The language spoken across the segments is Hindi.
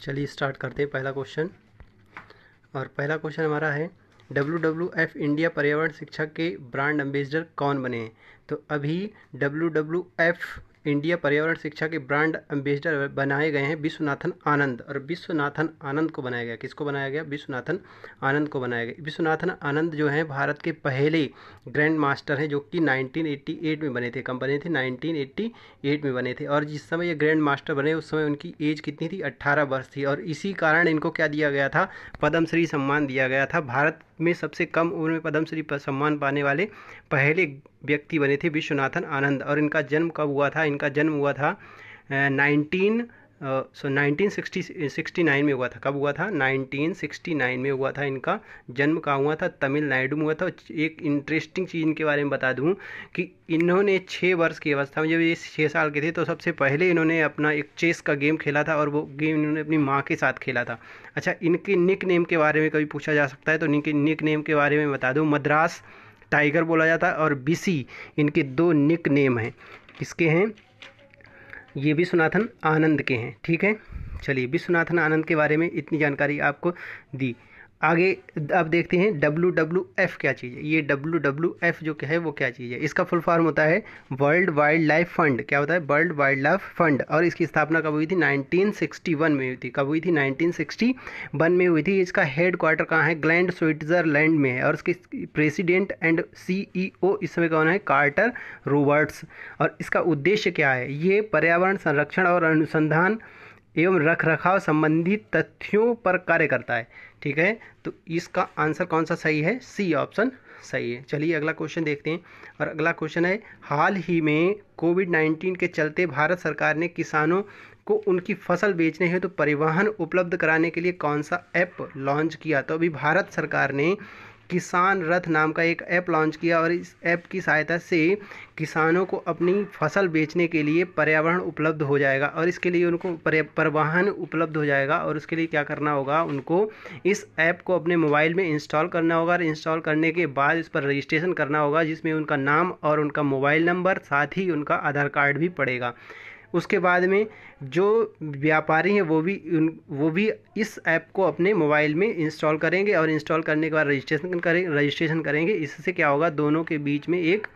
चलिए स्टार्ट करते हैं पहला क्वेश्चन और पहला क्वेश्चन हमारा है डब्ल्यू डब्ल्यू एफ इंडिया पर्यावरण शिक्षा के ब्रांड एम्बेसडर कौन बने हैं तो अभी डब्ल्यू डब्ल्यू एफ इंडिया पर्यावरण शिक्षा के ब्रांड एम्बेसडर बनाए गए हैं विश्वनाथन आनंद और विश्वनाथन आनंद को बनाया गया किसको बनाया गया विश्वनाथन आनंद को बनाया गया विश्वनाथन आनंद जो है भारत के पहले ग्रैंड मास्टर हैं जो कि 1988 में बने थे कम बने थे 1988 में बने थे और जिस समय ये ग्रैंड मास्टर बने उस समय उनकी एज कितनी थी अट्ठारह वर्ष थी और इसी कारण इनको क्या दिया गया था पद्मश्री सम्मान दिया गया था भारत में सबसे कम उम्र में पद्मश्री पर सम्मान पाने वाले पहले व्यक्ति बने थे विश्वनाथन आनंद और इनका जन्म कब हुआ था इनका जन्म हुआ था nineteen so nineteen sixty nine में हुआ था कब हुआ था नाइनटीन सिक्सटी नाइन में हुआ था इनका जन्म कहाँ हुआ था तमिलनाडु में हुआ था एक इंटरेस्टिंग चीज़ इनके बारे में बता दूँ कि इन्होंने छः वर्ष की अवस्था में जब ये छः साल के थे तो सबसे पहले इन्होंने अपना एक चेस का गेम खेला था और वो गेम इन्होंने अपनी माँ के साथ खेला था अच्छा इनके निक नेम के बारे में कभी पूछा जा सकता है तो इनके निक नेम के बारे में बता दूँ मद्रास टाइगर बोला जाता है और बीसी इनके दो निक नेम हैं किसके हैं ये विश्वनाथन आनंद के हैं ठीक है चलिए विश्वनाथन आनंद के बारे में इतनी जानकारी आपको दी आगे आप देखते हैं डब्ल्यू डब्ल्यू एफ़ क्या चीज़ है ये डब्ल्यू डब्ल्यू एफ़ जो है वो क्या चीज़ है इसका फुल फॉर्म होता है वर्ल्ड वाइल्ड लाइफ फंड क्या होता है वर्ल्ड वाइल्ड लाइफ फंड और इसकी स्थापना कब हुई थी 1961 में हुई थी कब हुई थी 1961 में हुई थी इसका हेड क्वार्टर कहाँ है ग्लैंड स्विट्ज़रलैंड में है और इसके प्रेसिडेंट एंड सी इस समय कौन है कार्टर रोबर्ट्स और इसका उद्देश्य क्या है ये पर्यावरण संरक्षण और अनुसंधान एवं रख रखाव संबंधी तथ्यों पर कार्य करता है ठीक है तो इसका आंसर कौन सा सही है सी ऑप्शन सही है चलिए अगला क्वेश्चन देखते हैं और अगला क्वेश्चन है हाल ही में कोविड नाइन्टीन के चलते भारत सरकार ने किसानों को उनकी फसल बेचने हेतु तो परिवहन उपलब्ध कराने के लिए कौन सा ऐप लॉन्च किया तो अभी भारत सरकार ने किसान रथ नाम का एक ऐप लॉन्च किया और इस ऐप की सहायता से किसानों को अपनी फसल बेचने के लिए पर्यावरण उपलब्ध हो जाएगा और इसके लिए उनको परिवहन उपलब्ध हो जाएगा और उसके लिए क्या करना होगा उनको इस ऐप को अपने मोबाइल में इंस्टॉल करना होगा और इंस्टॉल करने के बाद इस पर रजिस्ट्रेशन करना होगा जिसमें उनका नाम और उनका मोबाइल नंबर साथ ही उनका आधार कार्ड भी पड़ेगा उसके बाद में जो व्यापारी हैं वो भी उन वो भी इस ऐप को अपने मोबाइल में इंस्टॉल करेंगे और इंस्टॉल करने के बाद रजिस्ट्रेशन करें रजिस्ट्रेशन करेंगे इससे क्या होगा दोनों के बीच में एक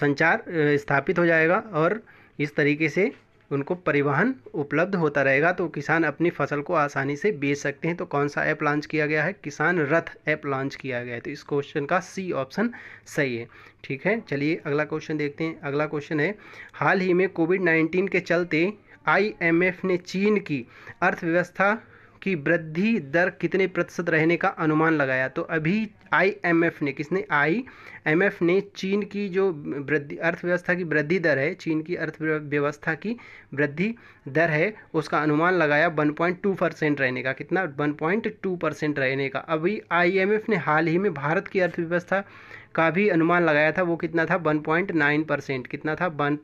संचार स्थापित हो जाएगा और इस तरीके से उनको परिवहन उपलब्ध होता रहेगा तो किसान अपनी फसल को आसानी से बेच सकते हैं तो कौन सा ऐप लॉन्च किया गया है किसान रथ ऐप लॉन्च किया गया है तो इस क्वेश्चन का सी ऑप्शन सही है ठीक है चलिए अगला क्वेश्चन देखते हैं अगला क्वेश्चन है हाल ही में कोविड नाइन्टीन के चलते आई ने चीन की अर्थव्यवस्था की वृद्धि दर कितने प्रतिशत रहने का अनुमान लगाया तो अभी आईएमएफ ने किसने आईएमएफ ने चीन की जो वृद्धि अर्थव्यवस्था की वृद्धि दर है चीन की अर्थव्यवस्था की वृद्धि दर है उसका अनुमान लगाया 1.2 परसेंट रहने का कितना 1.2 परसेंट रहने का अभी आईएमएफ ने हाल ही में भारत की अर्थव्यवस्था का भी अनुमान लगाया था वो कितना था वन परसेंट कितना था वन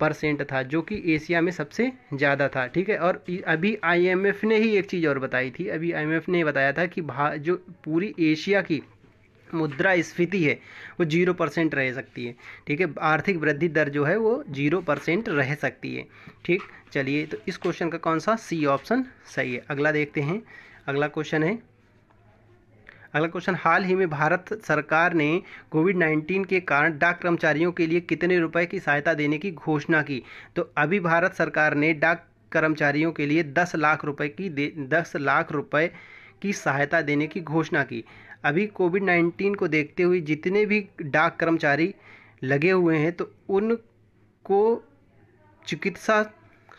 परसेंट था जो कि एशिया में सबसे ज़्यादा था ठीक है और अभी आईएमएफ ने ही एक चीज़ और बताई थी अभी आईएमएफ ने बताया था कि भा जो पूरी एशिया की मुद्रा स्फीति है वो जीरो परसेंट रह सकती है ठीक है आर्थिक वृद्धि दर जो है वो जीरो परसेंट रह सकती है ठीक चलिए तो इस क्वेश्चन का कौन सा सी ऑप्शन सही है अगला देखते हैं अगला क्वेश्चन है अगला क्वेश्चन हाल ही में भारत सरकार ने कोविड 19 के कारण डाक कर्मचारियों के लिए कितने रुपए की सहायता देने की घोषणा की तो अभी भारत सरकार ने डाक कर्मचारियों के लिए दस लाख रुपए की दे दस लाख रुपए की सहायता देने की घोषणा की अभी कोविड 19 को देखते हुए जितने भी डाक कर्मचारी लगे हुए हैं तो उनको चिकित्सा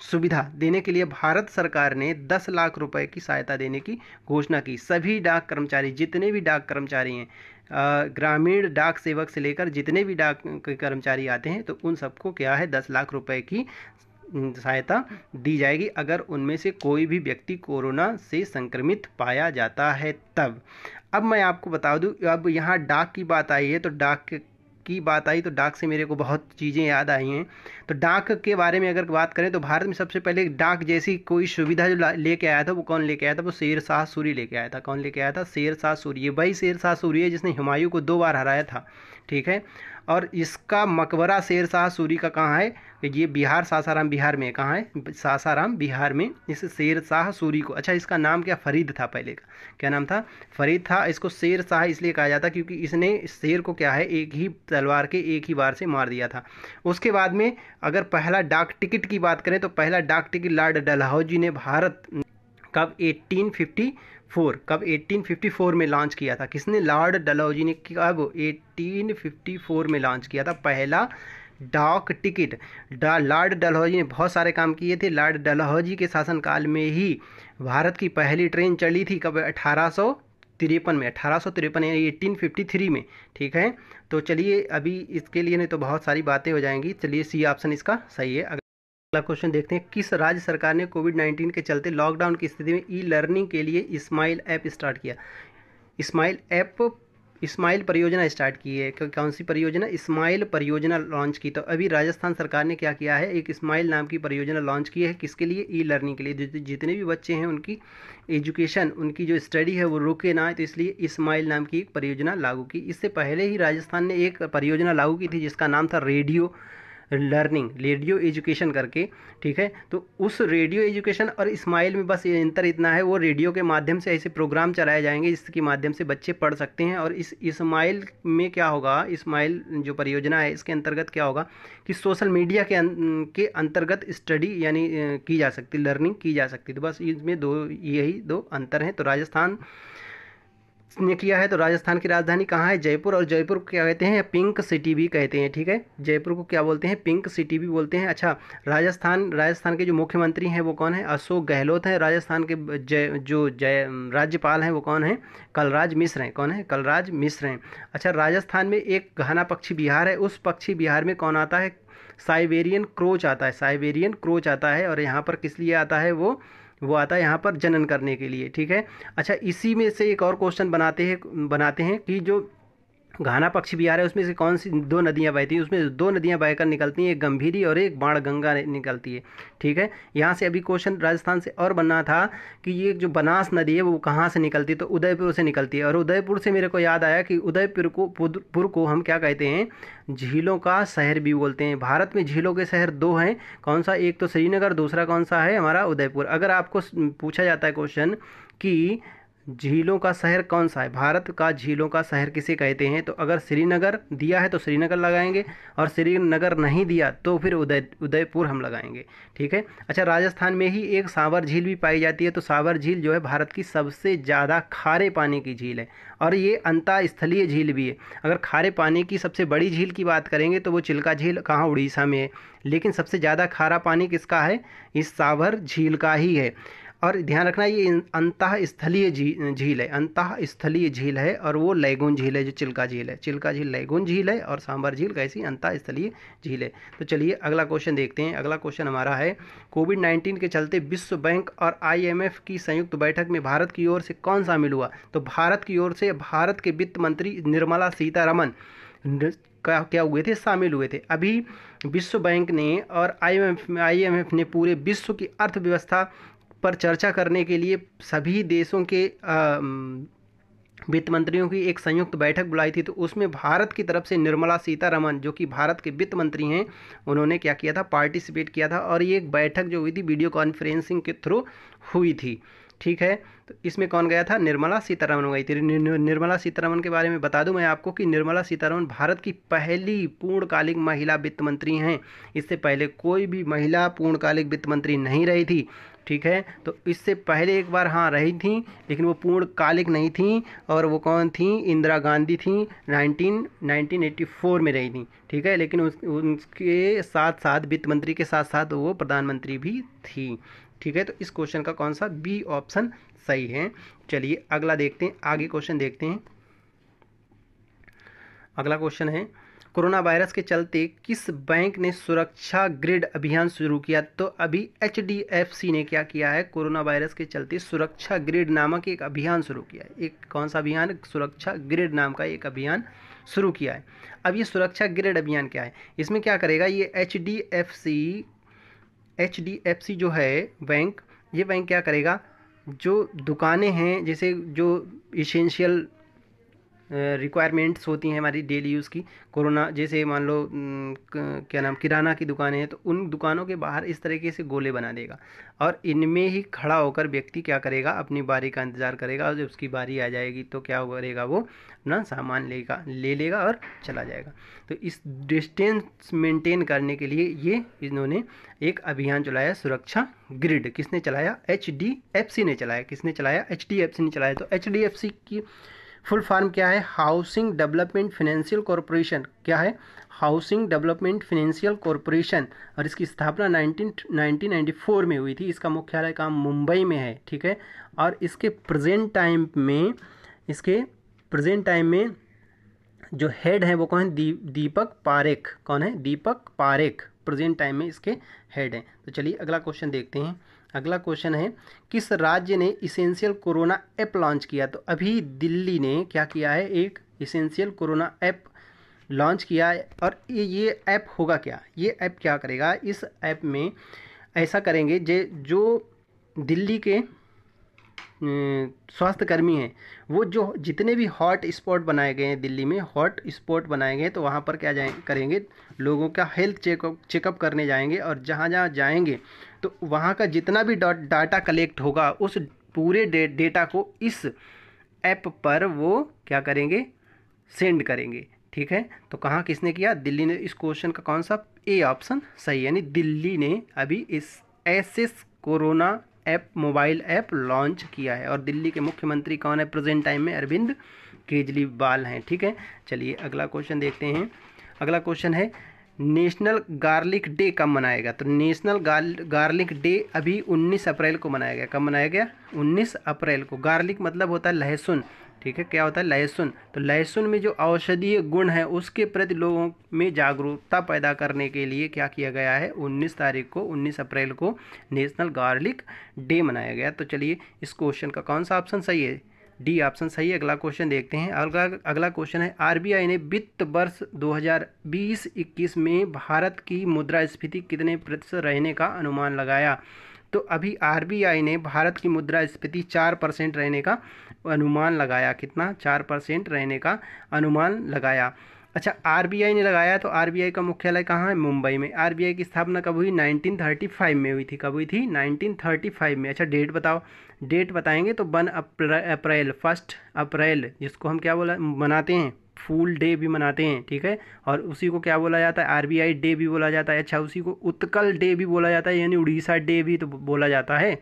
सुविधा देने के लिए भारत सरकार ने 10 लाख रुपए की सहायता देने की घोषणा की सभी डाक कर्मचारी जितने भी डाक कर्मचारी हैं ग्रामीण डाक सेवक से लेकर जितने भी डाक कर्मचारी आते हैं तो उन सबको क्या है दस लाख रुपए की सहायता दी जाएगी अगर उनमें से कोई भी व्यक्ति कोरोना से संक्रमित पाया जाता है तब अब मैं आपको बता दूं अब यहाँ डाक की बात आई है तो डाक की बात आई तो डाक से मेरे को बहुत चीज़ें याद आई हैं तो डाक के बारे में अगर बात करें तो भारत में सबसे पहले डाक जैसी कोई सुविधा जो लेके आया था वो कौन लेके आया था वो शेर शाह सूरी लेके आया था कौन लेके आया था शेर शाह सूरी वही शेर शाह सूरी है जिसने हुमायूं को दो बार हराया था ठीक है और इसका मकबरा शेर शाह सूरी का कहाँ है ये बिहार सासाराम बिहार में कहाँ है सासाराम बिहार में इस शेर शाह सूरी को अच्छा इसका नाम क्या फरीद था पहले का क्या नाम था फरीद था इसको शेर शाह इसलिए कहा जाता क्योंकि इसने शेर को क्या है एक ही तलवार के एक ही बार से मार दिया था उसके बाद में अगर पहला डाक टिकट की बात करें तो पहला डाक टिकट लॉर्ड डलहौजी ने भारत कब 1854 कब 1854 में लॉन्च किया था किसने लॉर्ड डलहौजी ने कब 1854 में लॉन्च किया था पहला डाक टिकट डा लॉर्ड डलहौजी ने बहुत सारे काम किए थे लॉर्ड डलहौजी के शासनकाल में ही भारत की पहली ट्रेन चली थी कब अठारह तिरपन में अठारह सौ तिरपन यानी एटीन फिफ्टी थ्री में ठीक है तो चलिए अभी इसके लिए नहीं तो बहुत सारी बातें हो जाएंगी चलिए सी ऑप्शन इसका सही है अगला क्वेश्चन देखते हैं किस राज्य सरकार ने कोविड 19 के चलते लॉकडाउन की स्थिति में ई लर्निंग के लिए स्माइल ऐप स्टार्ट किया स्माइल ऐप स्माइल परियोजना स्टार्ट की है कौन सी परियोजना स्माइल परियोजना लॉन्च की तो अभी राजस्थान सरकार ने क्या किया है एक स्माइल नाम की परियोजना लॉन्च की है किसके लिए ई लर्निंग के लिए जितने भी बच्चे हैं उनकी एजुकेशन उनकी जो स्टडी है वो रुके ना तो इसलिए स्माइल नाम की एक परियोजना लागू की इससे पहले ही राजस्थान ने एक परियोजना लागू की थी जिसका नाम था रेडियो लर्निंग रेडियो एजुकेशन करके ठीक है तो उस रेडियो एजुकेशन और इस्माइल में बस अंतर इतना है वो रेडियो के माध्यम से ऐसे प्रोग्राम चलाए जाएंगे जिसके माध्यम से बच्चे पढ़ सकते हैं और इस इस्माइल में क्या होगा इस्माइल जो परियोजना है इसके अंतर्गत क्या होगा कि सोशल मीडिया के अं, के अंतर्गत स्टडी यानी की जा सकती लर्निंग की जा सकती तो बस इसमें दो यही दो अंतर हैं तो राजस्थान ने किया है तो राजस्थान की राजधानी कहाँ है जयपुर और जयपुर को क्या कहते हैं पिंक सिटी भी कहते हैं ठीक है जयपुर को क्या बोलते हैं पिंक सिटी भी बोलते हैं अच्छा राजस्थान राजस्थान के जो मुख्यमंत्री हैं वो कौन है अशोक गहलोत हैं राजस्थान के जय जो जय राज्यपाल हैं वो कौन है कलराज मिश्र हैं कौन है कलराज मिश्र हैं अच्छा राजस्थान में एक घना पक्षी बिहार है उस पक्षी बिहार में कौन आता है साइबेरियन क्रोच आता है साइबेरियन क्रोच आता है और यहाँ पर किस लिए आता है वो वो आता है यहाँ पर जनन करने के लिए ठीक है अच्छा इसी में से एक और क्वेश्चन बनाते हैं बनाते हैं कि जो घाना पक्षी रहा है उसमें से कौन सी दो नदियाँ बहती हैं उसमें दो नदियाँ बहकर निकलती हैं एक गंभीरी और एक बाण गंगा निकलती है ठीक है यहाँ से अभी क्वेश्चन राजस्थान से और बनना था कि ये जो बनास नदी है वो कहाँ से निकलती है तो उदयपुर से निकलती है और उदयपुर से मेरे को याद आया कि उदयपुर को पुर को हम क्या कहते हैं झीलों का शहर भी बोलते हैं भारत में झीलों के शहर दो हैं कौन सा एक तो श्रीनगर दूसरा कौन सा है हमारा उदयपुर अगर आपको पूछा जाता है क्वेश्चन कि झीलों का शहर कौन सा है भारत का झीलों का शहर किसे कहते हैं तो अगर श्रीनगर दिया है तो श्रीनगर लगाएंगे और श्रीनगर नहीं दिया तो फिर उदय उदयपुर हम लगाएंगे ठीक है अच्छा राजस्थान में ही एक सावर झील भी पाई जाती है तो सावर झील जो है भारत की सबसे ज़्यादा खारे पानी की झील है और ये अंतास्थलीय झील भी है अगर खारे पानी की सबसे बड़ी झील की बात करेंगे तो वो चिल्का झील कहाँ उड़ीसा में है लेकिन सबसे ज़्यादा खारा पानी किसका है इस सावर झील का ही है और ध्यान रखना ये अंतः स्थलीय झील है अंतः स्थलीय झील है और वो लैगुन झील है जो चिल्का झील है चिल्का झील लैगुन झील है और सांबर झील कैसी अंतः स्थलीय झील है तो चलिए अगला क्वेश्चन देखते हैं अगला क्वेश्चन हमारा है कोविड नाइन्टीन के चलते विश्व बैंक और आईएमएफ की संयुक्त बैठक में भारत की ओर से कौन शामिल हुआ तो भारत की ओर से भारत के वित्त मंत्री निर्मला सीतारमन क्या क्या हुए थे शामिल हुए थे अभी विश्व बैंक ने और आईएमएफ आईएमएफ ने पूरे विश्व की अर्थव्यवस्था पर चर्चा करने के लिए सभी देशों के वित्त मंत्रियों की एक संयुक्त बैठक बुलाई थी तो उसमें भारत की तरफ से निर्मला सीतारमन जो कि भारत के वित्त मंत्री हैं उन्होंने क्या किया था पार्टिसिपेट किया था और ये एक बैठक जो हुई थी वीडियो कॉन्फ्रेंसिंग के थ्रू हुई थी ठीक है तो इसमें कौन गया था निर्मला सीतारमन गई थी निर्मला सीतारमन के बारे में बता दूं मैं आपको कि निर्मला सीतारमन भारत की पहली पूर्णकालिक महिला वित्त मंत्री हैं इससे पहले कोई भी महिला पूर्णकालिक वित्त मंत्री नहीं रही थी ठीक है तो इससे पहले एक बार हाँ रही थी लेकिन वो पूर्णकालिक नहीं थी और वो कौन थी इंदिरा गांधी थी 19 फोर में रही थी ठीक है लेकिन उस, उनके साथ साथ वित्त मंत्री के साथ साथ वो प्रधानमंत्री भी थी ठीक है तो इस क्वेश्चन का कौन सा बी ऑप्शन सही है चलिए अगला देखते हैं आगे क्वेश्चन देखते हैं अगला क्वेश्चन है कोरोना वायरस के चलते किस बैंक ने सुरक्षा ग्रिड अभियान शुरू किया तो अभी एच ने क्या किया है कोरोना वायरस के चलते सुरक्षा ग्रिड नामक एक अभियान शुरू किया है एक कौन सा अभियान सुरक्षा ग्रिड नाम का एक अभियान शुरू किया है अब ये सुरक्षा ग्रिड अभियान क्या है इसमें क्या करेगा ये H H D F C जो है बैंक ये बैंक क्या करेगा जो दुकानें हैं जैसे जो इसेंशियल रिक्वायरमेंट्स होती हैं हमारी डेली यूज़ की कोरोना जैसे मान लो क्या नाम किराना की दुकानें हैं तो उन दुकानों के बाहर इस तरीके से गोले बना देगा और इनमें ही खड़ा होकर व्यक्ति क्या करेगा अपनी बारी का इंतज़ार करेगा और जब उसकी बारी आ जाएगी तो क्या करेगा वो अपना सामान लेगा ले लेगा और चला जाएगा तो इस डिस्टेंस मेंटेन करने के लिए ये इन्होंने एक अभियान चलाया सुरक्षा ग्रिड किसने चलाया एच डी एफ सी ने चलाया किसने चलाया एच डी एफ सी ने चलाया तो एच डी एफ सी की फुल फॉर्म क्या है हाउसिंग डेवलपमेंट फाइनेंशियल कॉरपोरेशन क्या है हाउसिंग डेवलपमेंट फाइनेंशियल कॉरपोरेशन और इसकी स्थापना 19 1994 में हुई थी इसका मुख्यालय काम मुंबई में है ठीक है और इसके प्रेजेंट टाइम में इसके प्रेजेंट टाइम में जो हेड हैं वो कौन है दी, दीपक पारेख कौन है दीपक पारेख प्रेजेंट टाइम में इसके हेड हैं तो चलिए अगला क्वेश्चन देखते हैं अगला क्वेश्चन है किस राज्य ने इसेंशियल कोरोना ऐप लॉन्च किया तो अभी दिल्ली ने क्या किया है एक इसेंशियल कोरोना ऐप लॉन्च किया है और ये ऐप होगा क्या ये ऐप क्या करेगा इस ऐप में ऐसा करेंगे जे जो दिल्ली के स्वास्थ्यकर्मी हैं वो जो जितने भी हॉट स्पॉट बनाए गए हैं दिल्ली में हॉट स्पॉट बनाए गए हैं तो वहाँ पर क्या जाए करेंगे लोगों का हेल्थ चेकअप चेकअप करने जाएंगे और जहाँ जहाँ जाएंगे तो वहाँ का जितना भी डाटा कलेक्ट होगा उस पूरे डे, डेटा को इस ऐप पर वो क्या करेंगे सेंड करेंगे ठीक है तो कहाँ किसने किया दिल्ली ने इस क्वेश्चन का कौन सा ए ऑप्शन सही यानी दिल्ली ने अभी इस एस corona app mobile app launch किया है और दिल्ली के मुख्यमंत्री कौन है प्रेजेंट टाइम में अरविंद केजरीवाल हैं ठीक है चलिए अगला क्वेश्चन देखते हैं अगला क्वेश्चन है नेशनल गार्लिक डे कब मनाया गया तो नेशनल गार्लिक डे अभी 19 अप्रैल को मनाया गया कब मनाया गया 19 अप्रैल को गार्लिक मतलब होता है लहसुन ठीक है क्या होता है लहसुन तो लहसुन में जो औषधीय गुण है उसके प्रति लोगों में जागरूकता पैदा करने के लिए क्या किया गया है 19 तारीख को 19 अप्रैल को नेशनल गार्लिक डे मनाया गया तो चलिए इस क्वेश्चन का कौन सा ऑप्शन सही है डी ऑप्शन सही अगला क्वेश्चन देखते हैं अगला अगला क्वेश्चन है आरबीआई ने वित्त वर्ष 2020-21 में भारत की स्फीति कितने प्रतिशत रहने का अनुमान लगाया तो अभी आरबीआई ने भारत की मुद्रा स्फीति चार परसेंट रहने का अनुमान लगाया कितना चार परसेंट रहने का अनुमान लगाया अच्छा आरबीआई ने लगाया तो आरबीआई का मुख्यालय कहाँ है मुंबई में आरबीआई की स्थापना कब हुई 1935 में हुई थी कब हुई थी 1935 में अच्छा डेट बताओ डेट बताएंगे तो वन अप्रैल फर्स्ट अप्रैल जिसको हम क्या बोला मनाते हैं फूल डे भी मनाते हैं ठीक है और उसी को क्या बोला जाता है आरबीआई डे भी बोला जाता है अच्छा उसी को उत्कल डे भी बोला जाता है यानी उड़ीसा डे भी तो बोला जाता है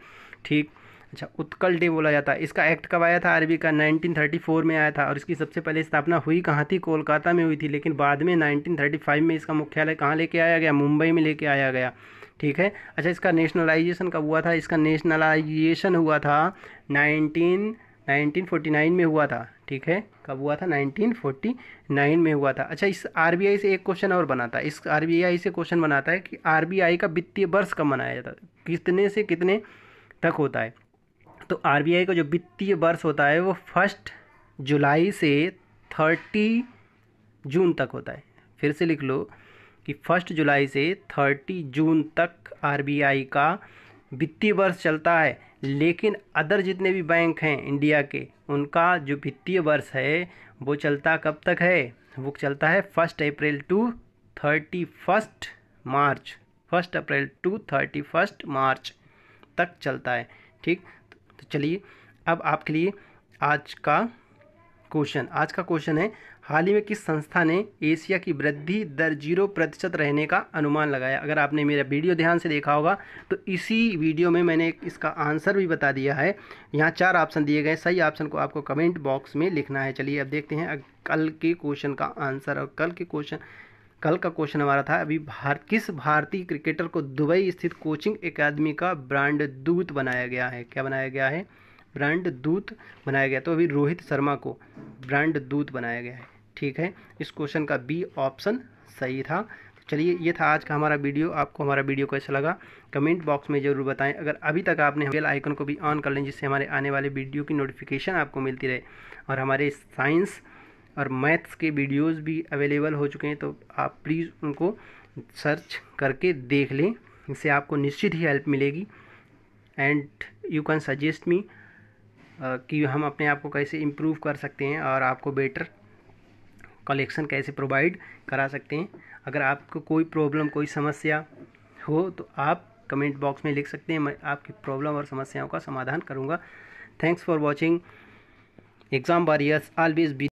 ठीक अच्छा उत्कल डे बोला जाता है इसका एक्ट कब आया था आरबी का 1934 में आया था और इसकी सबसे पहले स्थापना हुई कहाँ थी कोलकाता में हुई थी लेकिन बाद में 1935 में इसका मुख्यालय कहाँ लेके आया गया मुंबई में लेके आया गया ठीक है अच्छा इसका नेशनलाइजेशन कब हुआ था इसका नेशनलाइजेशन हुआ था नाइनटीन 1949 में हुआ था ठीक है कब हुआ था 1949 में हुआ था अच्छा इस आरबीआई से एक क्वेश्चन और बनाता है इस आरबीआई से क्वेश्चन बनाता है कि आरबीआई का वित्तीय वर्ष कब मनाया जाता है कितने से कितने तक होता है तो आई का जो वित्तीय वर्ष होता है वो फर्स्ट जुलाई से थर्टी जून तक होता है फिर से लिख लो कि फर्स्ट जुलाई से थर्टी जून तक आरबीआई का वित्तीय वर्ष चलता है लेकिन अदर जितने भी बैंक हैं इंडिया के उनका जो वित्तीय वर्ष है वो चलता कब तक है वो चलता है first April to thirty first March first April to thirty first March तक चलता है ठीक तो चलिए अब आपके लिए आज का क्वेश्चन आज का क्वेश्चन है हाल ही में किस संस्था ने एशिया की वृद्धि दर जीरो प्रतिशत रहने का अनुमान लगाया अगर आपने मेरा वीडियो ध्यान से देखा होगा तो इसी वीडियो में मैंने इसका आंसर भी बता दिया है यहाँ चार ऑप्शन दिए गए सही ऑप्शन को आपको कमेंट बॉक्स में लिखना है चलिए अब देखते हैं कल के क्वेश्चन का आंसर और कल के क्वेश्चन कल का क्वेश्चन हमारा था अभी भारत किस भारतीय क्रिकेटर को दुबई स्थित कोचिंग अकादमी का ब्रांड दूत बनाया गया है क्या बनाया गया है ब्रांड दूत बनाया गया तो अभी रोहित शर्मा को ब्रांड दूत बनाया गया है ठीक है इस क्वेश्चन का बी ऑप्शन सही था चलिए ये था आज का हमारा वीडियो आपको हमारा वीडियो कैसा लगा कमेंट बॉक्स में ज़रूर बताएं अगर अभी तक आपने बेल आइकन को भी ऑन कर लें जिससे हमारे आने वाले वीडियो की नोटिफिकेशन आपको मिलती रहे और हमारे साइंस और मैथ्स के वीडियोस भी अवेलेबल हो चुके हैं तो आप प्लीज़ उनको सर्च करके देख लें इससे आपको निश्चित ही हेल्प मिलेगी and you can suggest me कि हम अपने आप को कैसे इम्प्रूव कर सकते हैं और आपको बेटर कलेक्शन कैसे प्रोवाइड करा सकते हैं अगर आपको कोई प्रॉब्लम कोई समस्या हो तो आप कमेंट बॉक्स में लिख सकते हैं मैं आपकी प्रॉब्लम और समस्याओं का समाधान करूँगा thanks for watching exam barriers always B